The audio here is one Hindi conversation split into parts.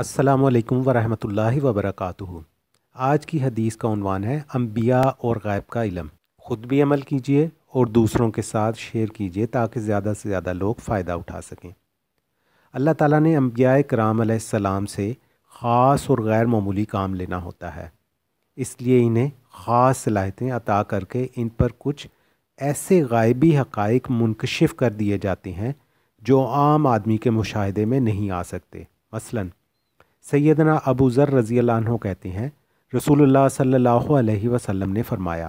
असलकम वालेकुम वरहमतुल्लाहि वबरकातुहु आज की हदीस का उनवान है अम्बिया और गायब का इलम ख़ुद भी अमल कीजिए और दूसरों के साथ शेयर कीजिए ताकि ज़्यादा से ज़्यादा लोग फ़ायदा उठा सकें अल्लाह ताला ने अम्बिया कराम सलाम से ख़ास और गैर मामूली काम लेना होता है इसलिए इन्हें ख़ास सलाहतें अता करके इन पर कुछ ऐसे गायबी हक़ाइक मुनकशिफ कर दिए जाते हैं जो आम आदमी के मुशाहदे में नहीं आ सकते मसलन सैदना अबू ज़र रज़ी अल्लाह कहते हैं रसूलुल्लाह सल्लल्लाहु अलैहि वसल्लम ने फ़रमाया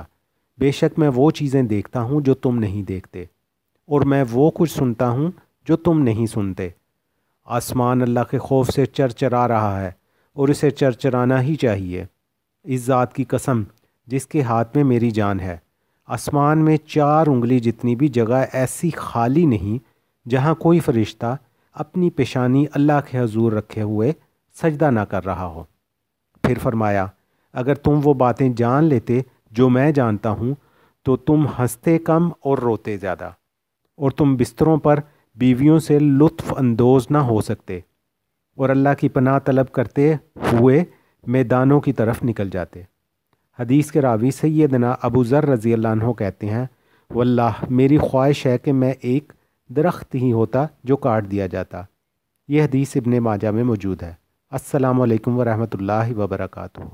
बेशक मैं वो चीज़ें देखता हूँ जो तुम नहीं देखते और मैं वो कुछ सुनता हूँ जो तुम नहीं सुनते आसमान अल्लाह के खौफ से चरचरा रहा है और इसे चरचराना ही चाहिए इस ज़ात की कसम जिसके हाथ में मेरी जान है आसमान में चार उंगली जितनी भी जगह ऐसी खाली नहीं जहाँ कोई फरिश्ता अपनी पेशानी अल्लाह के हजूर रखे हुए सजदा ना कर रहा हो फिर फरमाया अगर तुम वो बातें जान लेते जो मैं जानता हूँ तो तुम हंसते कम और रोते ज़्यादा और तुम बिस्तरों पर बीवियों से लुफ़ानंदोज़ ना हो सकते और अल्लाह की पनाह तलब करते हुए मैदानों की तरफ निकल जाते हदीस के रावी सैदना अबू ज़र रज़ी अल्लाह कहते हैं वल्लाह मेरी ख्वाहिश है कि मैं एक दरख्त ही होता जो काट दिया जाता यह हदीस इबन माजा में मौजूद है असलकम वरहमल वबरकू